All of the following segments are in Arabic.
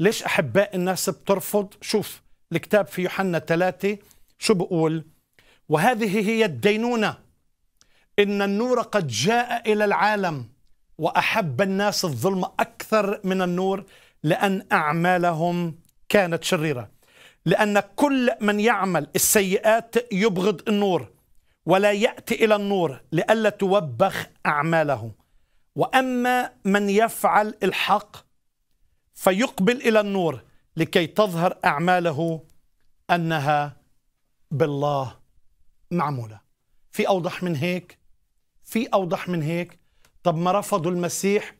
ليش أحباء الناس بترفض شوف الكتاب في يوحنا ثلاثة شو بقول وهذه هي الدينونة إن النور قد جاء إلى العالم وأحب الناس الظلم أكثر من النور لأن أعمالهم كانت شريرة لأن كل من يعمل السيئات يبغض النور ولا يأتي إلى النور لئلا توبخ أعماله وأما من يفعل الحق فيقبل إلى النور لكي تظهر أعماله أنها بالله معمولة في أوضح من هيك في أوضح من هيك طب ما رفضوا المسيح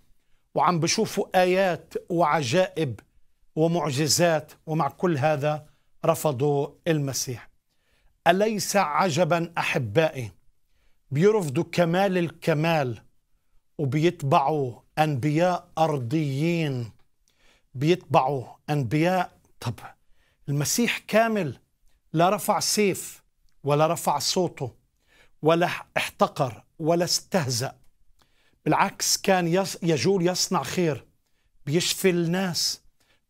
وعم بشوفوا آيات وعجائب ومعجزات ومع كل هذا رفضوا المسيح أليس عجبا أحبائي بيرفضوا كمال الكمال وبيتبعوا أنبياء أرضيين بيتبعوا أنبياء طب المسيح كامل لا رفع سيف ولا رفع صوته ولا احتقر ولا استهزأ بالعكس كان يجول يصنع خير بيشفي الناس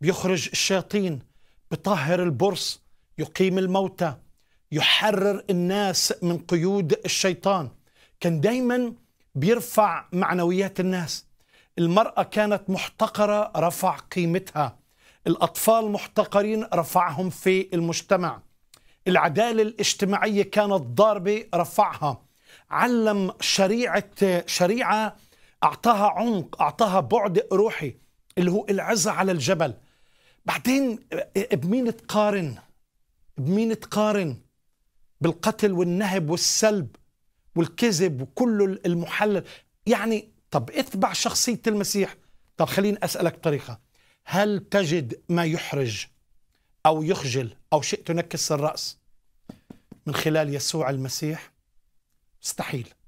بيخرج الشياطين بطهر البرص يقيم الموتى يحرر الناس من قيود الشيطان كان دايما بيرفع معنويات الناس المرأة كانت محتقرة رفع قيمتها الأطفال محتقرين رفعهم في المجتمع العدالة الاجتماعية كانت ضاربة رفعها علم شريعة شريعة أعطاها عمق أعطاها بعد روحي اللي هو العزة على الجبل بعدين بمين تقارن بمين تقارن بالقتل والنهب والسلب والكذب وكل المحلل يعني طب اتبع شخصية المسيح طب خليني أسألك بطريقة هل تجد ما يحرج أو يخجل أو شيء تنكس الرأس من خلال يسوع المسيح مستحيل